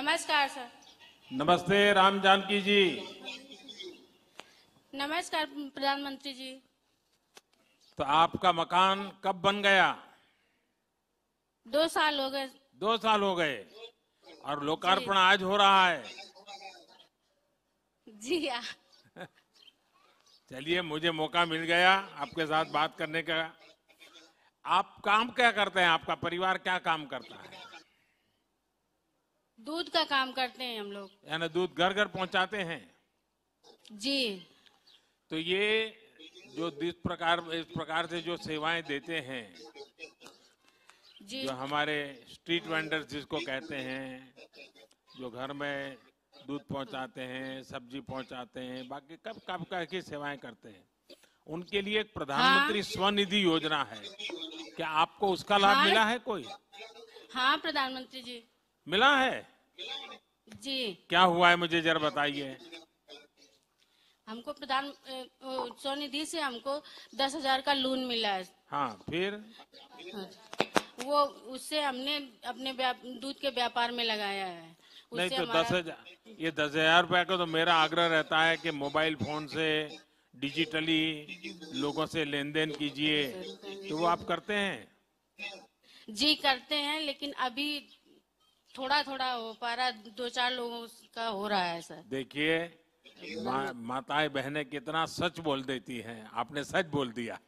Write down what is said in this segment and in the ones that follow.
नमस्कार सर नमस्ते राम जानकी जी नमस्कार प्रधानमंत्री जी तो आपका मकान कब बन गया दो साल हो गए दो साल हो गए और लोकार्पण आज हो रहा है जी हाँ चलिए मुझे मौका मिल गया आपके साथ बात करने का आप काम क्या करते हैं आपका परिवार क्या काम करता है दूध का काम करते हैं हम लोग यानी दूध घर घर पहुंचाते हैं जी तो ये जो इस प्रकार इस प्रकार से जो सेवाएं देते हैं जी जो हमारे स्ट्रीट वेंडर जिसको कहते हैं जो घर में दूध पहुंचाते हैं सब्जी पहुंचाते हैं बाकी कब कब कह की सेवाएं करते हैं उनके लिए एक प्रधानमंत्री हाँ? स्वनिधि योजना है क्या आपको उसका लाभ हाँ? मिला है कोई हाँ प्रधानमंत्री जी मिला है जी क्या हुआ है मुझे जरा बताइए हमको प्रधान स्वनिधि से हमको दस हजार का लोन मिला है हाँ फिर हाँ। वो उससे हमने अपने दूध के व्यापार में लगाया है नहीं तो दस हजार ये दस हजार रूपए का तो मेरा आग्रह रहता है कि मोबाइल फोन से डिजिटली लोगों से लेन देन कीजिए तो वो आप करते हैं जी करते हैं लेकिन अभी थोड़ा थोड़ा हो पा रहा है दो चार लोगों का हो रहा है सर देखिए मा, माताएं बहनें कितना सच बोल देती हैं आपने सच बोल दिया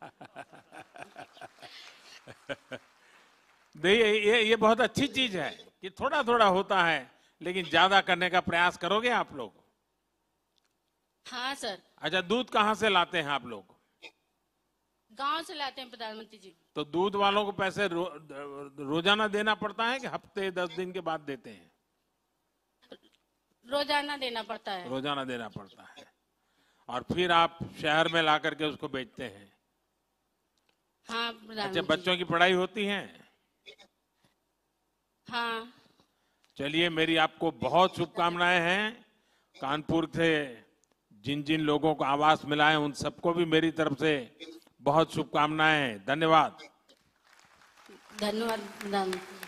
देखिए ये ये बहुत अच्छी चीज है कि थोड़ा थोड़ा होता है लेकिन ज्यादा करने का प्रयास करोगे आप लोग हाँ सर अच्छा दूध कहाँ से लाते हैं आप लोग गांव से लाते हैं प्रधानमंत्री जी तो दूध वालों को पैसे रो, रोजाना देना पड़ता है कि हफ्ते दस दिन के बाद देते हैं रोजाना देना पड़ता है रोजाना देना पड़ता है और फिर आप शहर में ला करके उसको बेचते हैं हाँ अच्छा बच्चों की पढ़ाई होती है हाँ चलिए मेरी आपको बहुत शुभकामनाएं हैं कानपुर से जिन जिन लोगों को आवास मिला है उन सबको भी मेरी तरफ से बहुत शुभकामनाएं धन्यवाद धन्यवाद